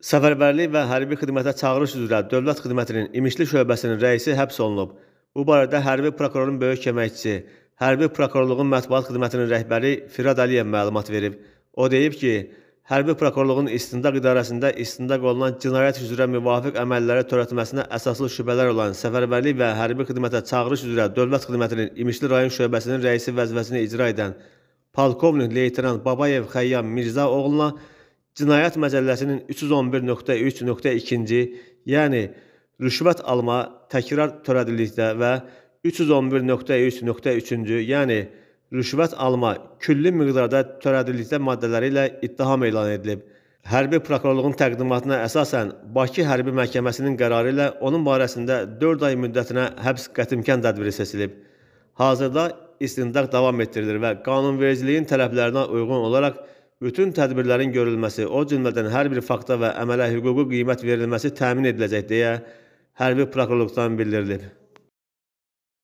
Səfərbərlik və hərbi xidmətə çağırış üzrə Dövlət Xidmətinin İmişli şöbəsinin rəisi həbs olunub. Bu barədə hərbi prokurorun böyük köməkçisi, hərbi prokurorluğun mətbuat xidmətinin rəhbəri Firad Əliyev məlumat verib. O deyib ki, hərbi prokurorluğun istintaq idarəsində istintaq olunan cinayət üzrə müvafiq əməlləri törətməsinə əsaslı şübhələr olan səfərbərlik və hərbi xidmətə çağırış üzrə Dövlət Xidmətinin İmişli rayon şöbəsinin rəisi vəzifəsini icra edən polkovnik leytenant Babayev Xəyyam Mirzə oğluna Cinayət Məcəlləsinin 311.3.2-ci, yəni rüşvət alma təkrar törədildikdə və 311.3.3-cü, yəni rüşvət alma külli miqdarda törədildikdə maddələri ilə ittiham elan edilib. Hərbi prokurorluğun təqdimatına əsasən Bakı Hərbi Məhkəməsinin qərarı ilə onun barəsində 4 ay müddətinə həbs qətimkan tədbiri seçilib. Hazırda istintaq davam etdirilir və qanunvericiliyin tələblərinə uyğun olaraq bütün tədbirlərin görülməsi, o cümlədən hər bir fakta və əmələ hüquqi qiymət verilməsi təmin ediləcək deyə hərbi prokurorluqdan bildirilib.